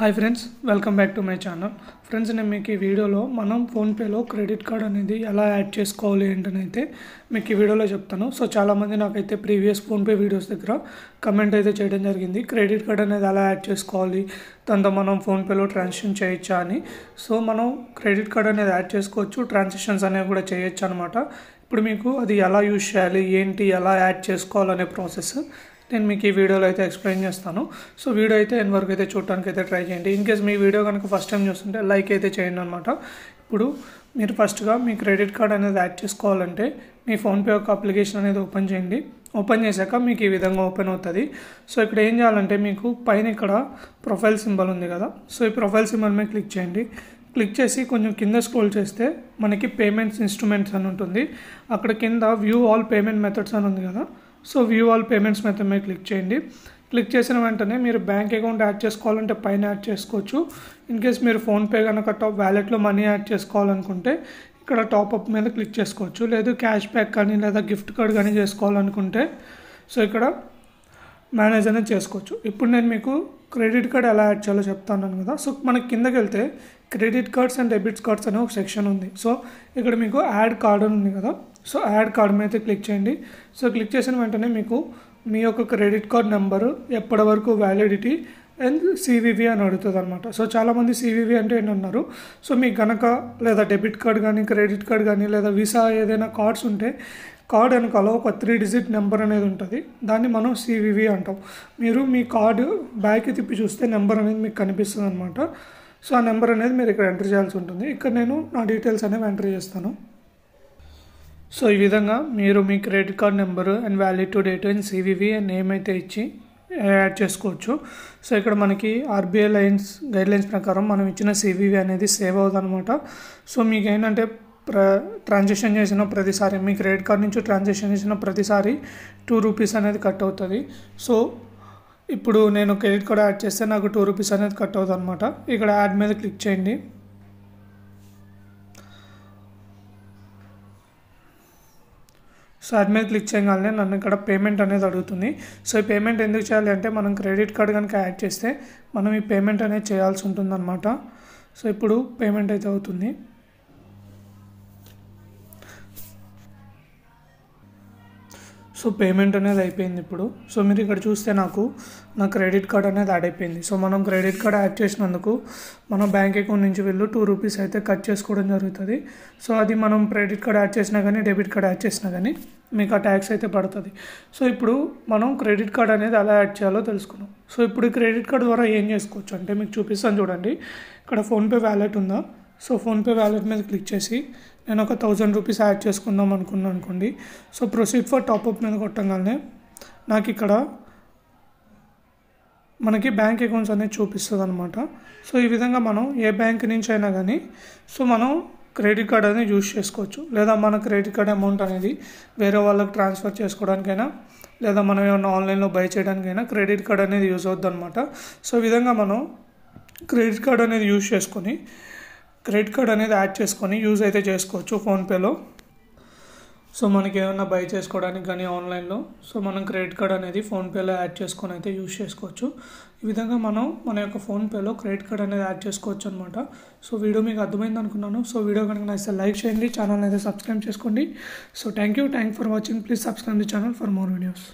hi friends welcome back to my channel friends నేను మీకు ఈ వీడియోలో మనం ఫోన్పేలో క్రెడిట్ కార్డ్ అనేది ఎలా యాడ్ చేసుకోవాలి ఏంటని అయితే మీకు ఈ వీడియోలో చెప్తాను సో చాలామంది నాకైతే ప్రీవియస్ ఫోన్పే వీడియోస్ దగ్గర కమెంట్ అయితే చేయడం జరిగింది క్రెడిట్ కార్డ్ అనేది ఎలా యాడ్ చేసుకోవాలి దాంతో మనం ఫోన్పేలో ట్రాన్సాక్షన్ చేయొచ్చా అని సో మనం క్రెడిట్ కార్డ్ అనేది యాడ్ చేసుకోవచ్చు ట్రాన్సాక్షన్స్ అనేవి కూడా చేయొచ్చు అనమాట ఇప్పుడు మీకు అది ఎలా యూజ్ చేయాలి ఏంటి ఎలా యాడ్ చేసుకోవాలనే ప్రాసెస్ నేను మీకు ఈ వీడియోలో అయితే ఎక్స్ప్లెయిన్ చేస్తాను సో వీడియో అయితే ఎన్ వరకు అయితే చూడటానికి అయితే ట్రై చేయండి ఇన్ కేస్ మీ వీడియో కనుక ఫస్ట్ టైం చూస్తుంటే లైక్ అయితే చేయండి అనమాట ఇప్పుడు మీరు ఫస్ట్గా మీ క్రెడిట్ కార్డ్ అనేది యాడ్ చేసుకోవాలంటే మీ ఫోన్పే యొక్క అప్లికేషన్ అనేది ఓపెన్ చేయండి ఓపెన్ చేశాక మీకు ఈ విధంగా ఓపెన్ అవుతుంది సో ఇక్కడ ఏం చేయాలంటే మీకు పైన ఇక్కడ ప్రొఫైల్ సింబల్ ఉంది కదా సో ఈ ప్రొఫైల్ సింబల్ మీద క్లిక్ చేయండి క్లిక్ చేసి కొంచెం కింద స్క్రోల్ చేస్తే మనకి పేమెంట్స్ ఇన్స్ట్రుమెంట్స్ అని ఉంటుంది అక్కడ కింద వ్యూ ఆల్ పేమెంట్ మెథడ్స్ అని ఉంది కదా so view all payments method మీద క్లిక్ చేయండి క్లిక్ చేసిన వెంటనే మీరు బ్యాంక్ అకౌంట్ యాడ్ చేసుకోవాలంటే పైన యాడ్ చేసుకోవచ్చు ఇన్ కేస్ మీరు ఫోన్పే కనుక టాప్ వ్యాలెట్లో మనీ యాడ్ చేసుకోవాలనుకుంటే ఇక్కడ టాప్అప్ మీద క్లిక్ చేసుకోవచ్చు లేదు క్యాష్ బ్యాక్ కానీ లేదా గిఫ్ట్ కార్డ్ కానీ చేసుకోవాలనుకుంటే సో ఇక్కడ మేనేజ్ అనేది చేసుకోవచ్చు ఇప్పుడు నేను మీకు క్రెడిట్ కార్డ్ ఎలా యాడ్ చేయాలో చెప్తాను కదా సో మనకి కిందకి వెళ్తే credit cards and debit cards అనే ఒక సెక్షన్ ఉంది సో ఇక్కడ మీకు యాడ్ కార్డు ఉంది కదా సో యాడ్ కార్డ్ మీద క్లిక్ చేయండి సో క్లిక్ చేసిన వెంటనే మీకు మీ యొక్క క్రెడిట్ కార్డ్ నెంబరు ఎప్పటి వరకు వ్యాలిడిటీ అండ్ సివివి అని అడుగుతుంది అనమాట సో చాలామంది సివివి అంటే ఏంటన్నారు సో మీకు గనక లేదా డెబిట్ కార్డ్ కానీ క్రెడిట్ కార్డ్ కానీ లేదా వీసా ఏదైనా కార్డ్స్ ఉంటే కార్డ్ వెనకాల ఒక త్రీ డిజిట్ నెంబర్ అనేది ఉంటుంది దాన్ని మనం సివివి అంటాం మీరు మీ కార్డు బ్యాక్ తిప్పి చూస్తే నెంబర్ అనేది మీకు కనిపిస్తుంది అనమాట సో ఆ నెంబర్ అనేది మీరు ఇక్కడ ఎంటర్ చేయాల్సి ఉంటుంది ఇక్కడ నేను నా డీటెయిల్స్ అనేవి ఎంటర్ చేస్తాను సో ఈ విధంగా మీరు మీ credit card number and validity date and CVV and name అయితే ఇచ్చి యాడ్ చేసుకోవచ్చు సో ఇక్కడ మనకి ఆర్బీఐ లైన్స్ గైడ్ లైన్స్ ప్రకారం మనం ఇచ్చిన సివివి అనేది సేవ్ అవుతుందన్నమాట సో మీకు ఏంటంటే ప్ర ట్రాన్సాక్షన్ చేసిన ప్రతిసారి మీ క్రెడిట్ కార్డ్ నుంచి ట్రాన్సాక్షన్ చేసిన ప్రతిసారి టూ రూపీస్ అనేది కట్ అవుతుంది సో ఇప్పుడు నేను క్రెడిట్ కార్డ్ యాడ్ చేస్తే నాకు టూ రూపీస్ అనేది కట్ అవుతుంది అనమాట ఇక్కడ యాడ్ మీద క్లిక్ చేయండి సో అది మీద క్లిక్ చేయగానే నన్ను ఇక్కడ పేమెంట్ అనేది అడుగుతుంది సో ఈ పేమెంట్ ఎందుకు చేయాలి అంటే మనం క్రెడిట్ కార్డ్ కనుక యాడ్ చేస్తే మనం ఈ పేమెంట్ అనేది చేయాల్సి ఉంటుంది సో ఇప్పుడు పేమెంట్ అయితే అవుతుంది సో పేమెంట్ అనేది అయిపోయింది ఇప్పుడు సో మీరు ఇక్కడ చూస్తే నాకు నా క్రెడిట్ కార్డ్ అనేది యాడ్ అయిపోయింది సో మనం క్రెడిట్ కార్డ్ యాడ్ చేసినందుకు మన బ్యాంక్ అకౌంట్ నుంచి వెళ్ళు టూ రూపీస్ అయితే కట్ చేసుకోవడం జరుగుతుంది సో అది మనం క్రెడిట్ కార్డ్ యాడ్ చేసినా కానీ డెబిట్ కార్డ్ యాడ్ చేసినా కానీ మీకు ఆ ట్యాక్స్ అయితే పడుతుంది సో ఇప్పుడు మనం క్రెడిట్ కార్డ్ అనేది ఎలా యాడ్ చేయాలో తెలుసుకున్నాం సో ఇప్పుడు క్రెడిట్ కార్డ్ ద్వారా ఏం చేసుకోవచ్చు అంటే మీకు చూపిస్తాను చూడండి ఇక్కడ ఫోన్పే వ్యాలెట్ ఉందా సో ఫోన్పే వ్యాలెట్ మీద క్లిక్ చేసి నేను ఒక థౌజండ్ రూపీస్ యాడ్ చేసుకుందాం అనుకున్నాను అనుకోండి సో ప్రొసీడ్ ఫర్ టాప్అప్ మీద కొట్టగానే నాకు ఇక్కడ మనకి బ్యాంక్ అకౌంట్స్ అనేది చూపిస్తుంది అనమాట సో ఈ విధంగా మనం ఏ బ్యాంక్ నుంచి అయినా కానీ సో మనం క్రెడిట్ కార్డ్ అనేది యూజ్ చేసుకోవచ్చు లేదా మన క్రెడిట్ కార్డ్ అమౌంట్ అనేది వేరే వాళ్ళకి ట్రాన్స్ఫర్ చేసుకోవడానికైనా లేదా మనం ఏమైనా ఆన్లైన్లో బై చేయడానికైనా క్రెడిట్ కార్డ్ అనేది యూజ్ అవుద్ది అనమాట సో ఈ విధంగా మనం క్రెడిట్ కార్డ్ అనేది యూజ్ చేసుకొని క్రెడిట్ కార్డ్ అనేది యాడ్ చేసుకొని యూజ్ అయితే చేసుకోవచ్చు ఫోన్పేలో సో మనకి ఏమైనా బై చేసుకోవడానికి కానీ ఆన్లైన్లో సో మనం క్రెడిట్ కార్డ్ అనేది ఫోన్పేలో యాడ్ చేసుకొని అయితే యూజ్ చేసుకోవచ్చు ఈ విధంగా మనం మన యొక్క ఫోన్పేలో క్రెడిట్ కార్డ్ అనేది యాడ్ చేసుకోవచ్చు అనమాట సో వీడియో మీకు అర్థమైంది అనుకున్నాను సో వీడియో కనుక నచ్చితే లైక్ చేయండి ఛానల్ అయితే సబ్స్క్రైబ్ చేసుకోండి so thank you thank for watching please subscribe the channel for more videos